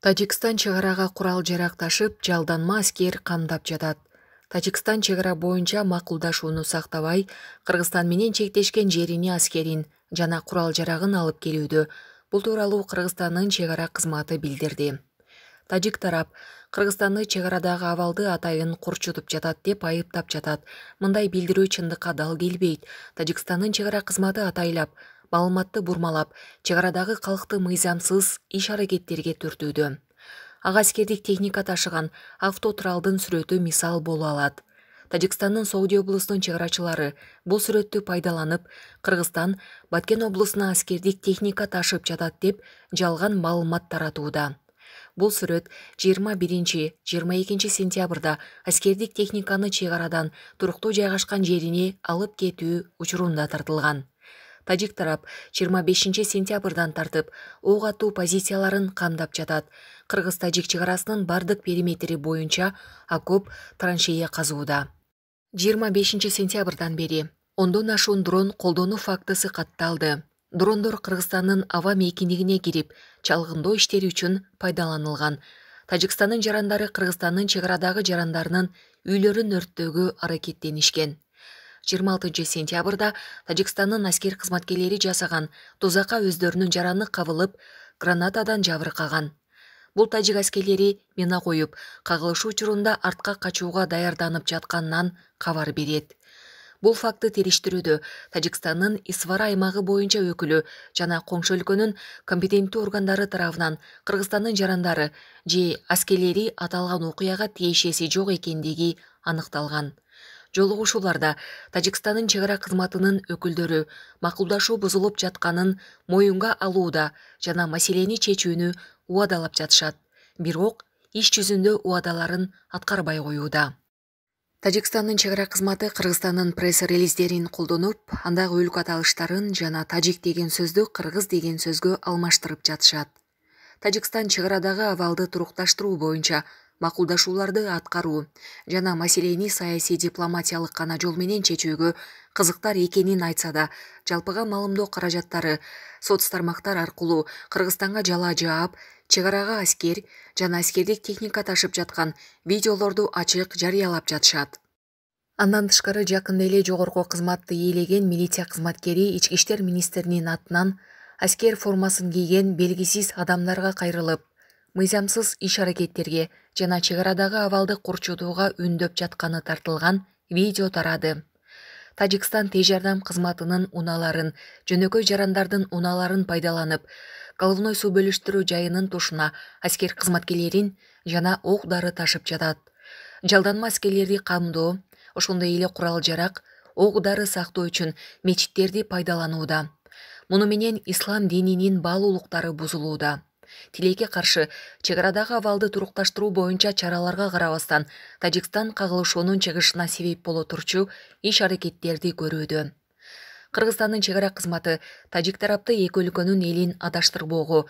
тажикстан чек арага курал жарак ташып жалданма аскер камдап жатат тажикстан чек ара боюнча макулдашууну сактабай кыргызстан менен чектешкен жерине аскерин жана курал жарагын алып келүүдө бул тууралуу кыргызстандын чек ара кызматы билдирди тажик тарап кыргызстанды чек арадагы абалды атайын курчутуп жатат деп айыптап жатат мындай билдирүү чындыкка дал келбейт тажикстандын чек ара кызматы атайлап маалыматты бурмалап чек арадагы калкты мыйзамсыз иш аракеттерге түртүүдө ак аскердик техника ташыган автотуралдын сүрөтү мисал боло алат тажикстандын соудия облусунун чек арачылары бул сүрөттү пайдаланып кыргызстан баткен облусуна аскердик техника ташып жатат деп жалган маалымат таратууда бул сүрөт жыйырма биринчи жыйырма экинчи сентябрда аскердик техниканы чек арадан туруктуу жайгашкан жерине алып кетүү учурунда тартылган тажик тарап жыйырма бешинчи сентябрдан тартып ок атуу позицияларын камдап жатат кыргыз тажик чек арасынын бардык периметри боюнча окоп траншея казууда жыйырма бешинчи сентябрдан бери ондон ашуун дрон колдонуу фактысы катталды дрондор кыргызстандын аба мейкиндигине кирип чалгындоо иштери үчүн пайдаланылган тажикстандын жарандары кыргызстандын чек арадагы жарандарынын үйлөрүн өрттөөгө аракеттенишкен жыйырма алтынчы сентябрда тажикстандын аскер кызматкерлери жасаган тузакка өздөрүнүн жараны кабылып гранатадан жабыркаган бул тажик аскерлери мина коюп кагылышуу учурунда артка качууга даярданып жатканынан кабар берет бул факты териштирүүдө тажикстандын исвара аймагы боюнча өкүлү жана коңшу өлкөнүн компетенттүү органдары тарабынан кыргызстандын жарандары же аскерлери аталган окуяга тиешеси жок экендиги аныкталган жолугушууларда тажикстандын чек ара кызматынын өкүлдөрү макулдашуу бузулуп жатканын моюнга алууда жана маселени чечүүнү убадалап жатышат бирок иш жүзүндө убадаларын аткарбай коюуда тажикстандын чек ара кызматы кыргызстандын пресс релиздерин колдонуп андагы өлкө аталыштарын жана тажик деген сөздү кыргыз деген сөзгө алмаштырып жатышат тажикстан чек арадагы абалды турукташтыруу боюнча макулдашууларды аткаруу жана маселени саясий дипломатиялык гана жол менен чечүүгө кызыктар экенин айтса да жалпыга маалымдоо каражаттары соц тармактар аркылуу кыргызстанга жала жаап чек арага аскер жана аскердик техника ташып жаткан видеолорду ачык жарыялап жатышат андан тышкары жакында эле жогорку кызматты ээлеген милиция кызматкери ички иштер министринин атынан аскер формасын кийген белгисиз адамдарга кайрылып мыйзамсыз иш аракеттерге жана чек арадагы абалды курчутууга үндөп жатканы тартылган видео тарады тажикстан тез жардам кызматынын унааларын жөнөкөй жарандардын унааларын пайдаланып головной суу бөлүштүрүү жайынын тушуна аскер кызматкерлерин жана ок дары ташып жатат жалданма аскерлерди камдоо ошондой эле курал жарак ок дары сактоо үчүн мечиттерди пайдаланууда муну менен ислам дининин баалуулуктары бузулууда тилекке каршы чек арадагы абалды турукташтыруу боюнча чараларга карабастан тажикстан кагылышуунун чыгышына себеп боло турчу иш аракеттерди көрүүдө кыргызстандын чек ара кызматы тажик тарапты эки өлкөнүн элин адаштырбоого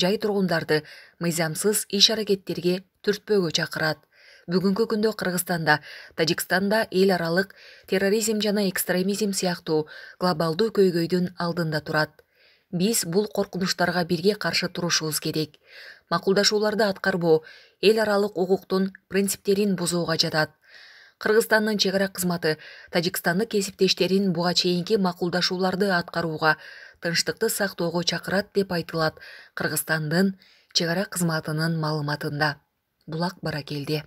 жай тургундарды мыйзамсыз иш аракеттерге түртпөөгө чакырат бүгүнкү күндө кыргызстанда тажикстанда эл аралык терроризм жана экстремизм сыяктуу глобалдуу көйгөйдүн алдында турат биз бул коркунучтарга бирге каршы турушубуз керек макулдашууларды аткарбоо эл аралык укуктун принциптерин бузууга жатат кыргызстандын чек ара кызматы тажикстандык кесиптештерин буга чейинки макулдашууларды аткарууга тынчтыкты сактоого чакырат деп айтылат кыргызстандын чек ара кызматынын маалыматында булак баракелди